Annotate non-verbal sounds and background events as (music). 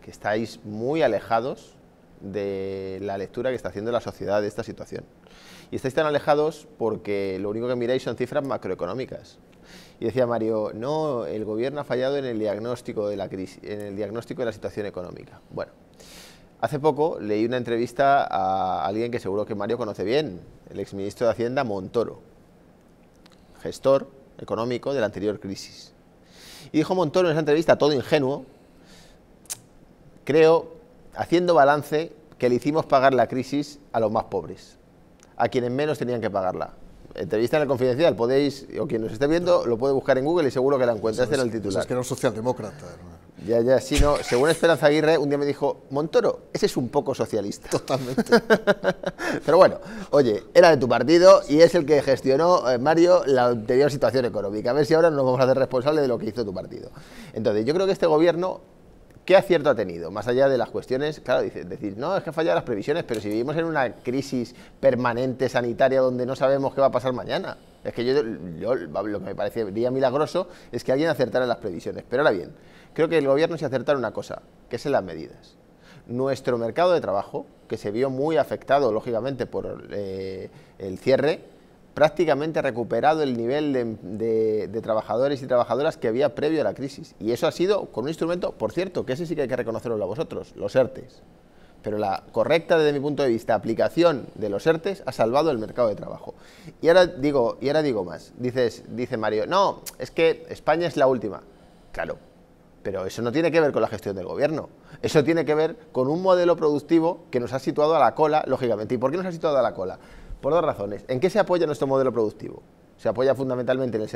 que estáis muy alejados de la lectura que está haciendo la sociedad de esta situación. Y estáis tan alejados porque lo único que miráis son cifras macroeconómicas. Y decía Mario, no, el gobierno ha fallado en el diagnóstico de la crisis, en el diagnóstico de la situación económica. Bueno, hace poco leí una entrevista a alguien que seguro que Mario conoce bien, el exministro de Hacienda Montoro, gestor económico de la anterior crisis. Y dijo Montoro en esa entrevista, todo ingenuo, creo, haciendo balance, que le hicimos pagar la crisis a los más pobres, a quienes menos tenían que pagarla. Entrevista en el Confidencial, podéis, o quien nos esté viendo, lo puede buscar en Google y seguro que la encuentras este en el titular. Es que no es socialdemócrata. Ya, ya, sí, no. Según Esperanza Aguirre, un día me dijo, Montoro, ese es un poco socialista. Totalmente. (laughs) Pero bueno, oye, era de tu partido y es el que gestionó, eh, Mario, la anterior situación económica. A ver si ahora nos vamos a hacer responsable de lo que hizo tu partido. Entonces, yo creo que este gobierno ¿qué acierto ha tenido? Más allá de las cuestiones, claro, dice, decir, no, es que han fallado las previsiones, pero si vivimos en una crisis permanente sanitaria donde no sabemos qué va a pasar mañana. Es que yo, lo que me parecería milagroso es que alguien acertara en las previsiones. Pero ahora bien, creo que el gobierno se acertara una cosa, que es en las medidas. Nuestro mercado de trabajo, que se vio muy afectado, lógicamente, por eh, el cierre, prácticamente recuperado el nivel de, trabajadores y trabajadoras que había previo a la crisis. Y eso ha sido con un instrumento, por cierto, que ese sí que hay que reconocerlo a vosotros, los ERTES. Pero la correcta, desde mi punto de vista, aplicación de los ERTES ha salvado el mercado de trabajo. Y ahora digo, y ahora digo más. Dices, dice Mario, no, es que España es la última. Claro, pero eso no tiene que ver con la gestión del gobierno. Eso tiene que ver con un modelo productivo que nos ha situado a la cola, lógicamente. ¿Y por qué nos ha situado a la cola? Por dos razones. ¿En qué se apoya nuestro modelo productivo? Se apoya fundamentalmente en el